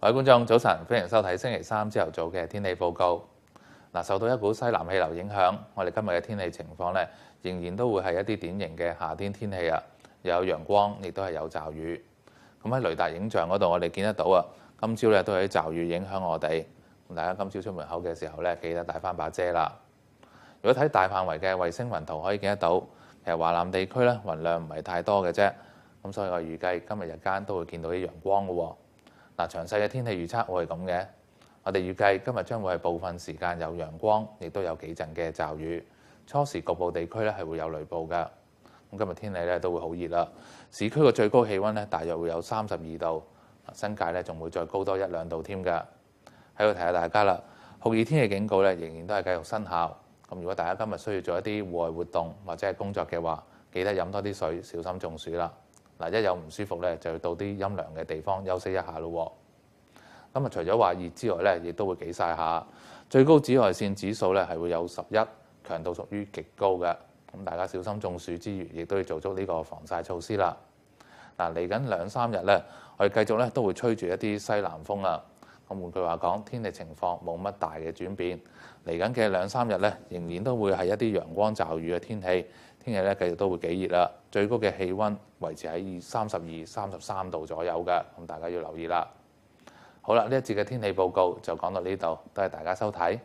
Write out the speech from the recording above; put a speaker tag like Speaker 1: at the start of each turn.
Speaker 1: 各位觀眾，早晨，歡迎收睇星期三朝頭早嘅天氣報告。嗱，受到一股西南氣流影響，我哋今日嘅天氣情況咧，仍然都會係一啲典型嘅夏天天氣啊，有陽光，亦都係有驟雨。咁喺雷達影像嗰度，我哋見得到啊，今朝咧都係啲驟雨影響我哋。咁大家今朝出門口嘅時候咧，記得帶翻把遮啦。如果睇大範圍嘅衛星雲圖可以見得到，其實華南地區咧雲量唔係太多嘅啫。咁所以我預計今日日間都會見到啲陽光喎。嗱，詳細嘅天氣預測會係咁嘅。我哋預計今日將會係部分時間有陽光，亦都有幾陣嘅驟雨。初時局部地區咧係會有雷暴嘅。咁今日天氣咧都會好熱啦。市區嘅最高氣温咧大約會有三十二度，新界咧仲會再高多一兩度添㗎。喺度提下大家啦，酷熱天氣警告咧仍然都係繼續生效。咁如果大家今日需要做一啲戶外活動或者係工作嘅話，記得飲多啲水，小心中暑啦。嗱，一有唔舒服咧，就要到啲陰涼嘅地方休息一下咯喎。咁啊，除咗話熱之外咧，亦都會幾晒下。最高紫外線指數咧係會有十一，強度屬於極高嘅。咁大家小心中暑之餘，亦都要做足呢個防曬措施啦。嗱，嚟緊兩三日咧，我哋繼續咧都會吹住一啲西南風啦。咁換句話講，天氣情況冇乜大嘅轉變。嚟緊嘅兩三日咧，仍然都會係一啲陽光驟雨嘅天氣。天日咧，繼續都會幾熱啦。最高嘅氣温維持喺三十二、三十三度左右㗎，咁大家要留意啦。好啦，呢一節嘅天氣報告就講到呢度，多謝大家收睇。